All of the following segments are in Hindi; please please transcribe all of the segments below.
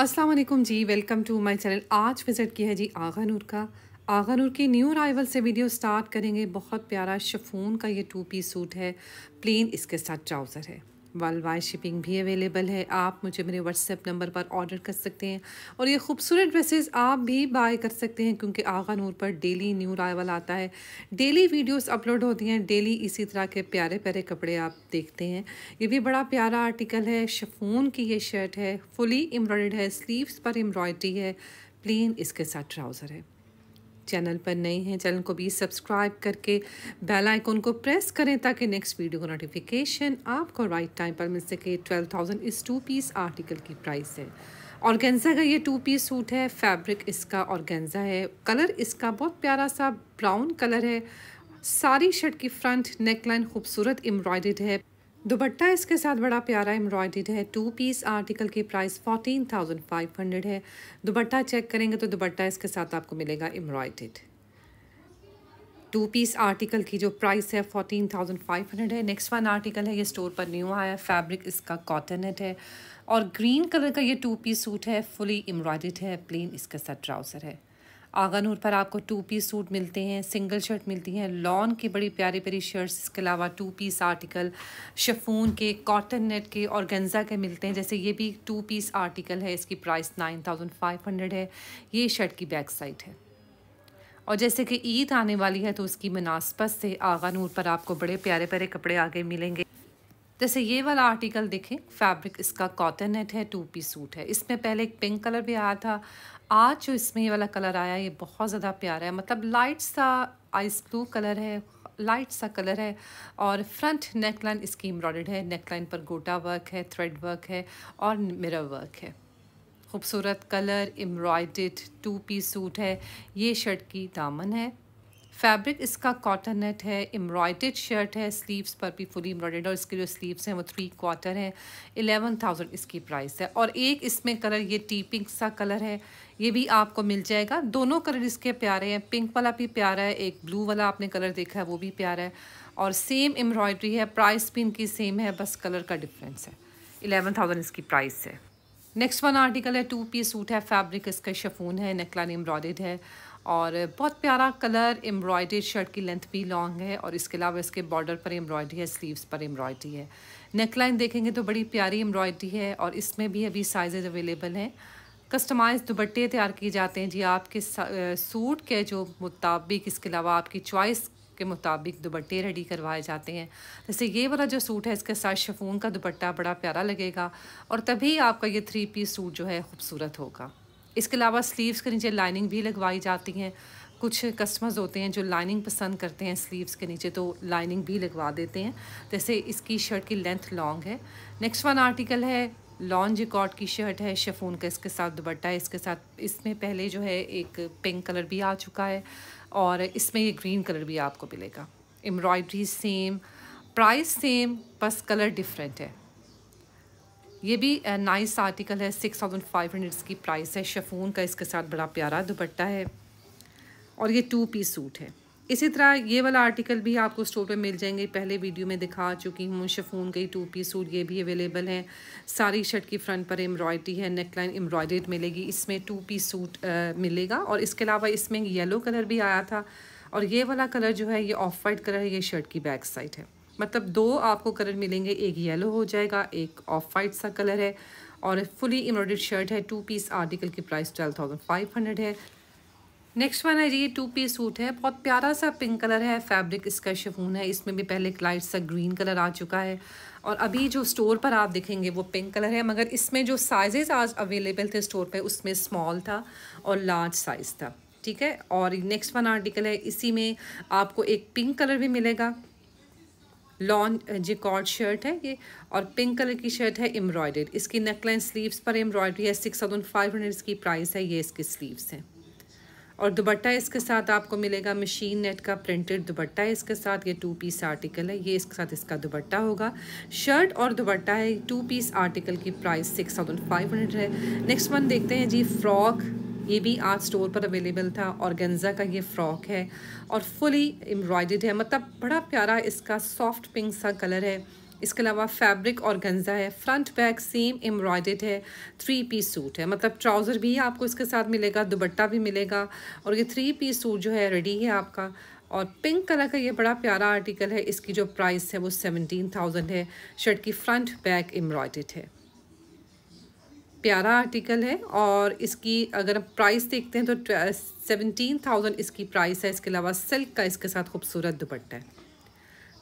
अस्सलाम वालेकुम जी वेलकम टू माय चैनल आज विज़िट किया है जी आगा नूर का आगा नूर के न्यू अराइवल से वीडियो स्टार्ट करेंगे बहुत प्यारा शफून का ये टू पीस सूट है प्लेन इसके साथ ट्राउज़र है वर्ल्ड वाइड शिपिंग भी अवेलेबल है आप मुझे मेरे व्हाट्सएप नंबर पर ऑर्डर कर सकते हैं और ये खूबसूरत ड्रेसेस आप भी बाय कर सकते हैं क्योंकि आगा नूर पर डेली न्यू राइवल आता है डेली वीडियोस अपलोड होती हैं डेली इसी तरह के प्यारे प्यारे कपड़े आप देखते हैं ये भी बड़ा प्यारा आर्टिकल है शफून की ये शर्ट है फुली एम्ब्रॉयड है स्लीवस पर एम्ब्रॉयड्री है प्लेन इसके साथ ट्राउज़र है चैनल पर नए हैं चैनल को भी सब्सक्राइब करके बेल आइकॉन को प्रेस करें ताकि नेक्स्ट वीडियो का नोटिफिकेशन आपको राइट टाइम पर मिल सके ट्वेल्व थाउजेंड इस टू पीस आर्टिकल की प्राइस है गेंजा का ये टू पीस सूट है फैब्रिक इसका गेंजा है कलर इसका बहुत प्यारा सा ब्राउन कलर है सारी शर्ट की फ्रंट नेकलाइन खूबसूरत एम्ब्रॉयड है दुपट्टा इसके साथ बड़ा प्यारा एम्ब्रॉयडेड है टू पीस आर्टिकल की price fourteen thousand five hundred है दुपट्टा चेक करेंगे तो दुपट्टा इसके साथ आपको मिलेगा एम्ब्रॉयडेड टू पीस आर्टिकल की जो प्राइस है फोर्टीन थाउजेंड फाइव हंड्रेड है नेक्स्ट वन आर्टिकल है ये स्टोर पर न्यू आया है फैब्रिक इसका कॉटनट है और ग्रीन कलर का ये टू पीस सूट है फुली एम्ब्रॉयडेड है प्लेन इसका साथ ट्राउज़र है आग़ानूर पर आपको टू पीस सूट मिलते हैं सिंगल शर्ट मिलती हैं लॉन के बड़ी प्यारी प्यारी शर्ट्स इसके अलावा टू पीस आर्टिकल शफून के कॉटन नेट के और गंजा के मिलते हैं जैसे ये भी टू पीस आर्टिकल है इसकी price nine thousand five hundred है ये शर्ट की बैक साइड है और जैसे कि ईद आने वाली है तो उसकी मुनासबत से आगा नूर पर आपको बड़े प्यारे प्यारे कपड़े आगे मिलेंगे जैसे ये वाला आर्टिकल देखें फैब्रिक इसका कॉटन नेट है टू पीस सूट है इसमें पहले एक पिंक कलर भी आया था आज जो इसमें ये वाला कलर आया ये बहुत ज़्यादा प्यारा है मतलब लाइट सा आइस ब्लू कलर है लाइट सा कलर है और फ्रंट नेक लाइन इसकी एम्ब्रॉयड है नेक लाइन पर गोटा वर्क है थ्रेड वर्क है और मिरर वर्क है खूबसूरत कलर एम्ब्रॉयड टू पीस सूट है ये शर्ट की दामन है फैब्रिक इसका कॉटन नेट है एम्ब्रॉयड शर्ट है स्लीव्स पर भी फुली एम्ब्रॉयड और इसके जो स्लीव्स हैं वो थ्री क्वार्टर हैं एलेवन थाउजेंड इसकी प्राइस है और एक इसमें कलर ये टी पिंक सा कलर है ये भी आपको मिल जाएगा दोनों कलर इसके प्यारे हैं पिंक वाला भी प्यारा है एक ब्लू वाला आपने कलर देखा है वो भी प्यारा है और सेम एम्ब्रॉयड्री है प्राइस भी इनकी सेम है बस कलर का डिफरेंस है एलेवन थाउजेंड इसकी प्राइस है नेक्स्ट वन आर्टिकल है टू पीस सूट है फैब्रिक इसका शफून है नेकलाइन एम्ब्रॉयड है और बहुत प्यारा कलर एम्ब्रॉयडरी शर्ट की लेंथ भी लॉन्ग है और इसके अलावा इसके बॉर्डर पर एम्ब्रॉयडरी है स्लीव्स पर एम्ब्रॉयडरी है नेकलाइन देखेंगे तो बड़ी प्यारी एम्ब्रॉयडरी है और इसमें भी अभी साइजेज अवेलेबल हैं कस्टमाइज दुपट्टे तैयार किए जाते हैं जी आपके सूट के जो मुताबिक इसके अलावा आपकी चॉइस के मुताबिक दुपट्टे रेडी करवाए जाते हैं जैसे ये वाला जो सूट है इसके साथ शफून का दुपट्टा बड़ा प्यारा लगेगा और तभी आपका ये थ्री पीस सूट जो है खूबसूरत होगा इसके अलावा स्लीव्स के नीचे लाइनिंग भी लगवाई जाती हैं कुछ कस्टमर्स होते हैं जो लाइनिंग पसंद करते हैं स्लीव्स के नीचे तो लाइनिंग भी लगवा देते हैं जैसे इसकी शर्ट की लेंथ लॉन्ग है नेक्स्ट वन आर्टिकल है लॉन्ज रिकॉर्ड की शर्ट है शेफून का इसके साथ दुबट्टा है इसके साथ इसमें पहले जो है एक पिंक कलर भी आ चुका है और इसमें ये ग्रीन कलर भी आपको मिलेगा एम्ब्रॉयडरी सेम प्राइस सेम बस कलर डिफरेंट है ये भी नाइस आर्टिकल है सिक्स थाउजेंड फाइव हंड्रेड इसकी प्राइस है शफून का इसके साथ बड़ा प्यारा दुपट्टा है और ये टू पीस सूट है इसी तरह ये वाला आर्टिकल भी आपको स्टोर पे मिल जाएंगे पहले वीडियो में दिखा चुकी हूँ शफून के टू पीस सूट ये भी अवेलेबल है सारी शर्ट की फ्रंट पर एम्ब्रॉयडरी है नेकलाइन एम्ब्रॉयडेड मिलेगी इसमें टू पीस सूट आ, मिलेगा और इसके अलावा इसमें येलो कलर भी आया था और ये वाला कलर जो है ये ऑफ वाइट कलर है ये शर्ट की बैक साइड है मतलब दो आपको कलर मिलेंगे एक येलो हो जाएगा एक ऑफ वाइट सा कलर है और फुली एम्ब्रॉयड शर्ट है टू पीस आर्टिकल की price twelve thousand five hundred है नेक्स्ट वन है जी टू पीस सूट है बहुत प्यारा सा पिंक कलर है फैब्रिक इसका शेफून है इसमें भी पहले एक लाइट सा ग्रीन कलर आ चुका है और अभी जो स्टोर पर आप देखेंगे वो पिंक कलर है मगर इसमें जो साइजेस आज अवेलेबल थे स्टोर पे उसमें स्मॉल था और लार्ज साइज़ था ठीक है और नेक्स्ट वन आर्टिकल है इसी में आपको एक पिंक कलर भी मिलेगा लॉन्ग जिकॉर्ड शर्ट है ये और पिंक कलर की शर्ट है एम्ब्रॉयडेड इसकी नेकलाइन स्लीव्स पर एम्ब्रॉयडरी है सिक्स थाउजेंड फाइव हंड्रेड इसकी प्राइस है ये इसकी स्लीव्स हैं और दुबट्टा इसके साथ आपको मिलेगा मशीन नेट का प्रिंटेड दुबट्टा है इसके साथ ये टू पीस आर्टिकल है ये इसके साथ इसका दुबट्टा होगा शर्ट और दुबट्टा है टू पीस आर्टिकल की price six thousand five hundred है नेक्स्ट वन देखते हैं जी फ्रॉक ये भी आज स्टोर पर अवेलेबल था ऑर्गेन्जा का ये फ्रॉक है और फुली एम्ब्रॉयड है मतलब बड़ा प्यारा इसका सॉफ्ट पिंक सा कलर है इसके अलावा फैब्रिक और गंजा है फ्रंट बैक सेम एम्ब्रॉयडेड है थ्री पीस सूट है मतलब ट्राउज़र भी आपको इसके साथ मिलेगा दुबट्टा भी मिलेगा और ये थ्री पीस सूट जो है रेडी है आपका और पिंक कलर का ये बड़ा प्यारा आर्टिकल है इसकी जो प्राइस है वो सेवनटीन थाउजेंड है शर्ट की फ्रंट बैक एम्ब्रॉयडेड है प्यारा आर्टिकल है और इसकी अगर प्राइस देखते हैं तो सेवनटीन थाउजेंड इसकी प्राइस है इसके अलावा सिल्क का इसके साथ खूबसूरत दुपट्टा है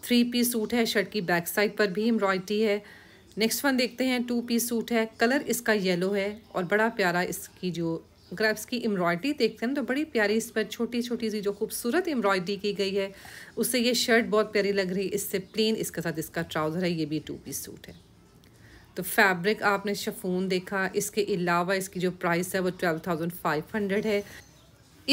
थ्री पीस सूट है शर्ट की बैक साइड पर भी एम्ब्रॉयड्री है नेक्स्ट वन देखते हैं टू पीस सूट है कलर इसका येलो है और बड़ा प्यारा इसकी जो अगर आप इसकी एम्ब्रॉयडरी देखते हैं तो बड़ी प्यारी इस पर छोटी छोटी सी जो खूबसूरत एम्ब्रॉयडरी की गई है उससे ये शर्ट बहुत प्यारी लग रही है इससे प्लेन इसके साथ इसका ट्राउज़र है ये भी टू पीस सूट है तो फैब्रिक आपने शफून देखा इसके अलावा इसकी जो प्राइस है वो ट्वेल्व थाउजेंड फाइव हंड्रेड है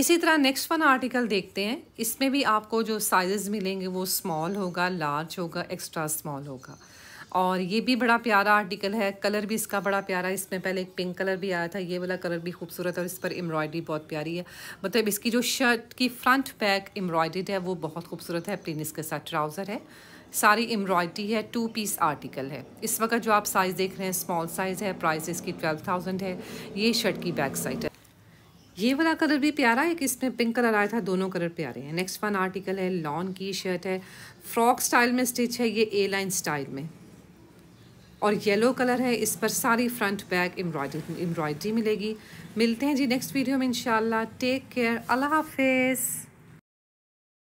इसी तरह नेक्स्ट वन आर्टिकल देखते हैं इसमें भी आपको जो साइज़ मिलेंगे वो स्मॉल होगा लार्ज होगा एक्स्ट्रा स्मॉल होगा और ये भी बड़ा प्यारा आर्टिकल है कलर भी इसका बड़ा प्यारा है इसमें पहले एक पिंक कलर भी आया था ये वाला कलर भी खूबसूरत है और इस पर एम्ब्रॉयडरी बहुत प्यारी है मतलब इसकी जो शर्ट की फ्रंट बैक एम्ब्रॉयड है वो बहुत खूबसूरत है प्लेन इसके साथ ट्राउज़र है सारी एम्ब्रॉयडरी है टू पीस आर्टिकल है इस वक्त जो आप साइज़ देख रहे हैं स्मॉल साइज़ है प्राइस इसकी ट्वेल्व थाउजेंड है ये शर्ट की बैक साइड है ये वाला कलर भी प्यारा है कि इसमें पिंक कलर आया था दोनों कलर प्यारे हैं नेक्स्ट वन आर्टिकल है लॉन की शर्ट है फ्रॉक स्टाइल में स्टिच है ये ए लाइन स्टाइल में और येलो कलर है इस पर सारी फ्रंट बैक एम्ब्रॉयडरी एम्ब्रॉयडरी मिलेगी मिलते हैं जी नेक्स्ट वीडियो में इंशाल्लाह टेक केयर अल्लाह हाफिज़